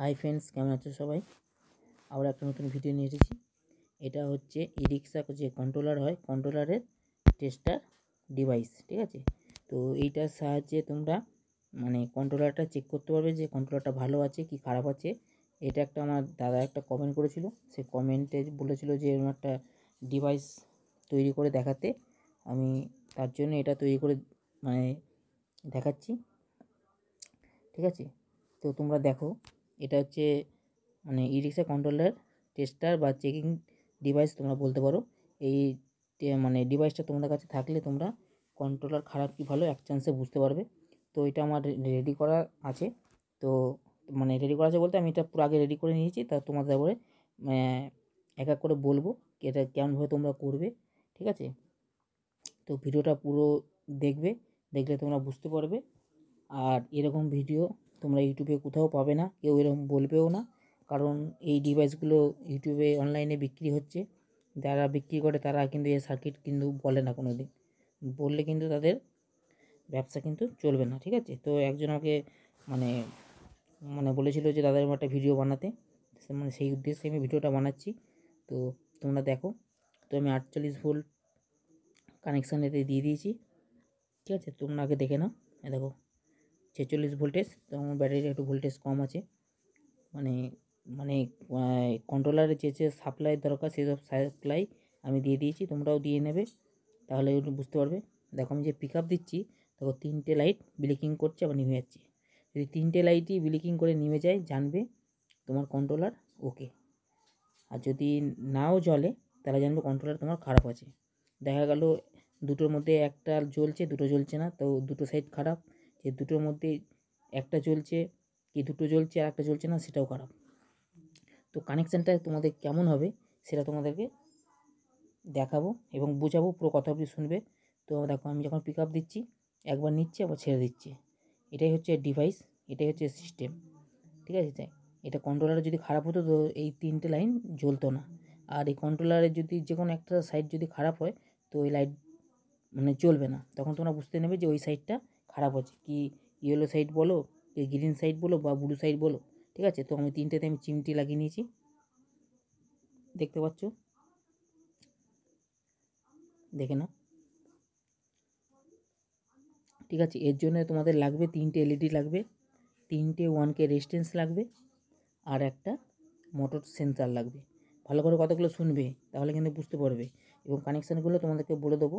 hi friends কেমন আছো সবাই আবার একটা নতুন ভিডিও নিয়ে এসেছি এটা হচ্ছে ই রিক্সা যে কন্ট্রোলার হয় কন্ট্রোলারের টেস্টার ডিভাইস ঠিক আছে তো এইটার সাহায্যে তোমরা মানে কন্ট্রোলারটা চেক করতে পারবে যে কন্ট্রোলারটা ভালো আছে কি খারাপ আছে এটা একটা আমার দাদা একটা কমেন্ট করেছিল সে কমেন্টে বলেছিল যে এরকম একটা ডিভাইস তৈরি করে দেখাতে আমি তার জন্য এটা তৈরি করে মানে দেখাচ্ছি ঠিক আছে তো তোমরা দেখো এটা হচ্ছে মানে ই রিক্সা কন্ট্রোলার টেস্টার বা চেকিং ডিভাইস তোমরা বলতে পারো এই মানে ডিভাইসটা তোমাদের কাছে থাকলে তোমরা কন্ট্রোলার খারাপ কি ভালো এক চান্সে বুঝতে পারবে তো এটা আমার রেডি করা আছে তো মানে রেডি করা আছে বলতে আমি এটা পুরো আগে রেডি করে নিয়েছি তা তোমাদের তারপরে এক এক করে বলবো এটা কেমনভাবে তোমরা করবে ঠিক আছে তো ভিডিওটা পুরো দেখবে দেখলে তোমরা বুঝতে পারবে আর এরকম ভিডিও তোমরা ইউটিউবে কোথাও পাবে না কেউ এরকম বলবেও না কারণ এই ডিভাইসগুলো ইউটিউবে অনলাইনে বিক্রি হচ্ছে যারা বিক্রি করে তারা কিন্তু এই সার্কিট কিন্তু বলে না কোনো দিন বললে কিন্তু তাদের ব্যবসা কিন্তু চলবে না ঠিক আছে তো একজন আমাকে মানে মানে বলেছিল যে দাদার একটা ভিডিও বানাতে মানে সেই উদ্দেশ্যে আমি ভিডিওটা বানাচ্ছি তো তোমরা দেখো তো আমি আটচল্লিশ ভোল্ট কানেকশান এতে দিয়ে দিয়েছি ঠিক আছে তোমরা আগে দেখে নাও দেখো ছেচল্লিশ ভোল্টেজ তো আমার ব্যাটারিটা একটু ভোল্টেজ কম আছে মানে মানে কন্ট্রোলারের যে যে সাপ্লাই দরকার সেই সব সাপ্লাই আমি দিয়ে দিয়েছি তোমরাও দিয়ে নেবে তাহলে বুঝতে পারবে দেখো আমি যে পিক দিচ্ছি দেখো তিনটে লাইট ব্লিকিং করছে আবার নিভে যাচ্ছে যদি তিনটে লাইটই ব্লিকিং করে নেমে যায় জানবে তোমার কন্ট্রোলার ওকে আর যদি নাও জ্বলে তাহলে জানবে কন্ট্রোলার তোমার খারাপ আছে দেখা গেল দুটোর মধ্যে একটা জ্বলছে দুটো জ্বলছে না তো দুটো সাইড খারাপ যে দুটোর মধ্যে একটা চলছে কি দুটো চলছে আর একটা চলছে না সেটাও খারাপ তো কানেকশানটা তোমাদের কেমন হবে সেটা তোমাদেরকে দেখাবো এবং বোঝাবো পুরো কথা অবধি শুনবে তো দেখো আমি যখন পিক আপ দিচ্ছি একবার নিচ্ছে আবার ছেড়ে দিচ্ছি এটাই হচ্ছে ডিভাইস এটাই হচ্ছে সিস্টেম ঠিক আছে এটা কন্ট্রোলার যদি খারাপ হতো তো এই তিনটে লাইন জ্বলতো না আর এই কন্ট্রোলারের যদি যে কোনো একটা সাইড যদি খারাপ হয় তো ওই লাইট মানে চলবে না তখন তোমরা বুঝতে নেবে যে ওই সাইডটা খারাপ হচ্ছে কি ইয়েলো সাইড বলো কি গ্রিন সাইড বলো বা ব্লু সাইড বলো ঠিক আছে তো আমি তিনটেতে আমি চিমটি লাগিয়ে নিয়েছি দেখতে পাচ্ছ দেখে নাও ঠিক আছে এর জন্য তোমাদের লাগবে তিনটে এলইডি e লাগবে তিনটে ওয়ান কে রেজিস্ট্যান্স লাগবে আর একটা মোটর সেন্সার লাগবে ভালো করে কতগুলো শুনবে তাহলে কিন্তু বুঝতে পারবে এবং কানেকশানগুলো তোমাদেরকে বলে দেবো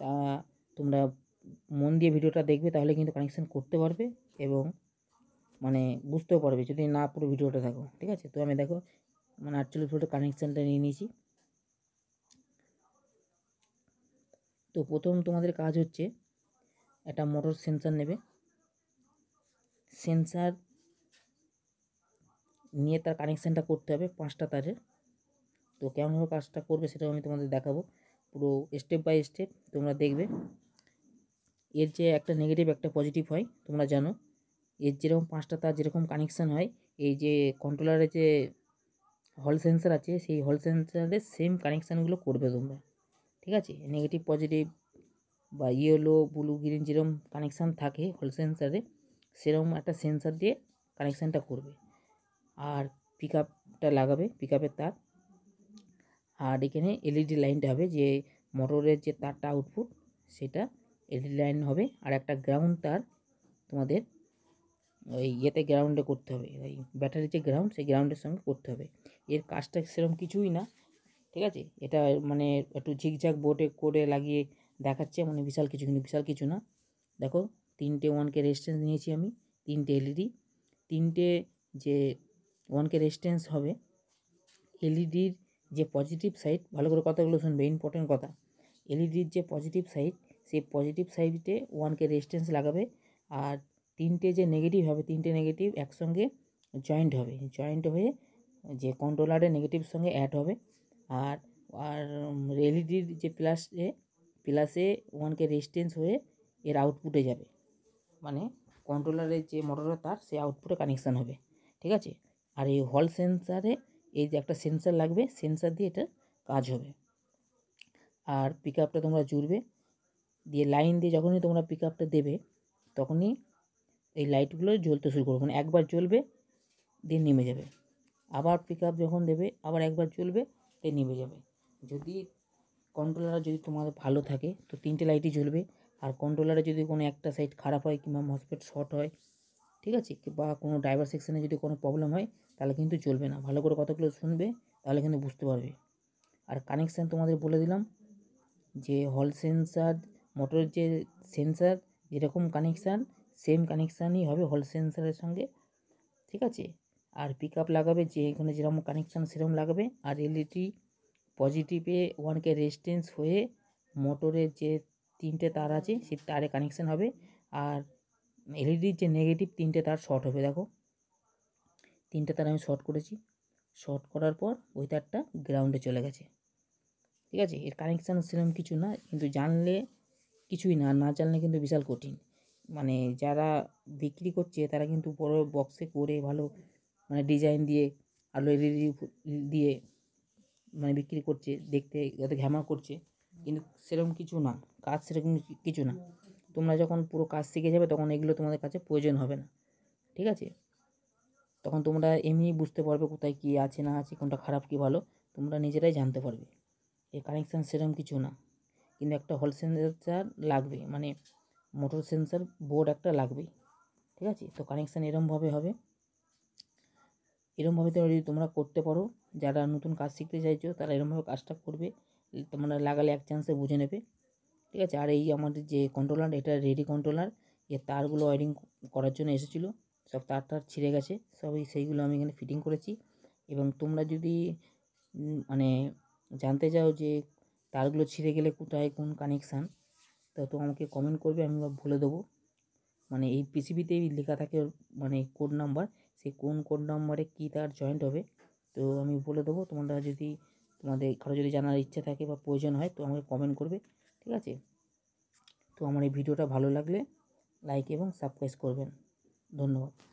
তা তোমরা মন দিয়ে ভিডিওটা দেখবে তাহলে কিন্তু কানেকশান করতে পারবে এবং মানে বুঝতেও পারবে যদি না পুরো ভিডিওটা দেখো ঠিক আছে তো আমি দেখো মানে আটচল্লিশ ভোল্টের কানেকশানটা নিয়ে নিয়েছি তো প্রথম তোমাদের কাজ হচ্ছে একটা মোটর সেন্সার নেবে সেন্সার নিয়ে তার কানেকশানটা করতে হবে পাঁচটা তারের তো কেমনভাবে কাজটা করবে সেটাও আমি তোমাদের দেখাবো পুরো স্টেপ বাই স্টেপ তোমরা দেখবে এর যে একটা নেগেটিভ একটা পজিটিভ হয় তোমরা জানো এর যেরকম পাঁচটা তার যেরকম কানেকশান হয় এই যে কন্ট্রোলারে যে হল সেন্সার আছে সেই হল সেন্সারে সেম কানেকশানগুলো করবে তোমরা ঠিক আছে নেগেটিভ পজিটিভ বা ইয়েলো ব্লু গ্রিন যেরকম কানেকশান থাকে হল সেন্সারে সেরকম একটা সেন্সার দিয়ে কানেকশানটা করবে আর পিক আপটা লাগাবে পিক আপের তার আর এখানে এলইডি লাইনটা হবে যে মোটরের যে তারটা আউটপুট সেটা ইডি লাইন হবে আর একটা গ্রাউন্ড তার তোমাদের ওই ইয়েতে গ্রাউন্ডে করতে হবে ওই ব্যাটারির যে গ্রাউন্ড সেই গ্রাউন্ডের সঙ্গে করতে হবে এর কাজটা সেরকম কিছুই না ঠিক আছে এটা মানে একটু ঝিকঝাক বোটে করে লাগিয়ে দেখাচ্ছে মানে বিশাল কিছু কিন্তু বিশাল কিছু না দেখো তিনটে ওয়ানকে রেজিস্ট্যান্স নিয়েছি আমি তিনটে এলইডি e তিনটে যে ওয়ানকে রেজিস্ট্যান্স হবে এলইডির e যে পজিটিভ সাইড ভালো করে কথাগুলো শুনবে ইম্পর্টেন্ট কথা এলইডির e যে পজিটিভ সাইড সে পজিটিভ সাইডে ওয়ানকে রেজিস্ট্যান্স লাগাবে আর তিনটে যে নেগেটিভ হবে তিনটে নেগেটিভ একসঙ্গে জয়েন্ট হবে জয়েন্ট হয়ে যে কন্ট্রোলারের নেগেটিভ সঙ্গে অ্যাড হবে আর আর এলইডির যে প্লাস এ প্লাসে ওয়ানকে রেজিস্ট্যান্স হয়ে এর আউটপুটে যাবে মানে কন্ট্রোলারের যে মোটরের তার সে আউটপুটে কানেকশান হবে ঠিক আছে আর এই হল সেন্সারে এই যে একটা সেন্সার লাগবে সেন্সার দিয়ে এটা কাজ হবে আর পিক তোমরা জুড়বে দিয়ে লাইন দিয়ে যখনই তোমরা পিক আপটা দেবে তখনই এই লাইটগুলো জ্বলতে শুরু করবে মানে একবার জ্বলবে দিয়ে নেমে যাবে আবার পিক আপ যখন দেবে আবার একবার জ্বলবে দিয়ে নেমে যাবে যদি কন্ট্রোলার যদি তোমাদের ভালো থাকে তো তিনটে লাইটই জ্বলবে আর কন্ট্রোলারে যদি কোনো একটা সাইড খারাপ হয় কিংবা মসপেট শর্ট হয় ঠিক আছে বা কোনো ড্রাইভার সেকশানে যদি কোনো প্রবলেম হয় তাহলে কিন্তু চলবে না ভালো করে কথাগুলো শুনবে তাহলে কিন্তু বুঝতে পারবে আর কানেকশান তোমাদের বলে দিলাম যে হল সেন্সার মোটরের যে সেন্সার যেরকম কানেকশান সেম কানেকশানই হবে হল সেন্সারের সঙ্গে ঠিক আছে আর পিক লাগাবে যে এখানে যেরকম কানেকশান সেরকম লাগাবে আর এলইডি পজিটিভে ওয়ানকে রেজিস্টেন্স হয়ে মোটরের যে তিনটে তার আছে সেই তারে কানেকশান হবে আর এলইডির e যে নেগেটিভ তিনটে তার শর্ট হবে দেখো তিনটে তার আমি শর্ট করেছি শর্ট করার পর ওই তারটা গ্রাউন্ডে চলে গেছে ঠিক আছে এর কানেকশান সেরকম কিছু না কিন্তু জানলে কিছুই না না জানলে কিন্তু বিশাল কঠিন মানে যারা বিক্রি করছে তারা কিন্তু বড় বক্সে করে ভালো মানে ডিজাইন দিয়ে আলো এলইডি দিয়ে মানে বিক্রি করছে দেখতে যাতে ঘ্যামা করছে কিন্তু সেরকম কিছু না কাজ সেরকম কিছু না তোমরা যখন পুরো কাজ শিখে যাবে তখন এগুলো তোমাদের কাছে প্রয়োজন হবে না ঠিক আছে তখন তোমরা এমনি বুঝতে পারবে কোথায় কী আছে না আছে কোনটা খারাপ কী ভালো তোমরা নিজেরাই জানতে পারবে এই কানেকশান সেরকম কিছু না কিন্তু একটা হল সেন্সার লাগবে মানে মোটর সেন্সার বোর্ড একটা লাগবে ঠিক আছে তো কানেকশান এরমভাবে হবে এরমভাবে তোমরা যদি তোমরা করতে পারো যারা নতুন কাজ শিখতে চাইছো তারা এরমভাবে কাজটা করবে তোমরা লাগালে এক চান্সে বুঝে নেবে ঠিক আছে আর এই আমাদের যে কন্ট্রোলার এটা রেডি কন্ট্রোলার যে তারগুলো ওয়ারিং করার জন্য এসেছিলো সব তার তার ছিঁড়ে গেছে সবই সেইগুলো আমি এখানে ফিটিং করেছি এবং তোমরা যদি মানে জানতে চাও যে তারগুলো ছিঁড়ে গেলে কোথায় কোন কানেকশান তা তো আমাকে কমেন্ট করবে আমি বলে দেবো মানে এই পিসিবিতেই লেখা থাকে মানে কোড নাম্বার সে কোন কোড নাম্বারে কী তার জয়েন্ট হবে তো আমি বলে দেবো তোমরা যদি তোমাদের কারো যদি জানার ইচ্ছা থাকে বা প্রয়োজন হয় তো আমাকে কমেন্ট করবে ঠিক আছে তো আমার এই ভিডিওটা ভালো লাগলে লাইক এবং সাবস্ক্রাইব করবেন ধন্যবাদ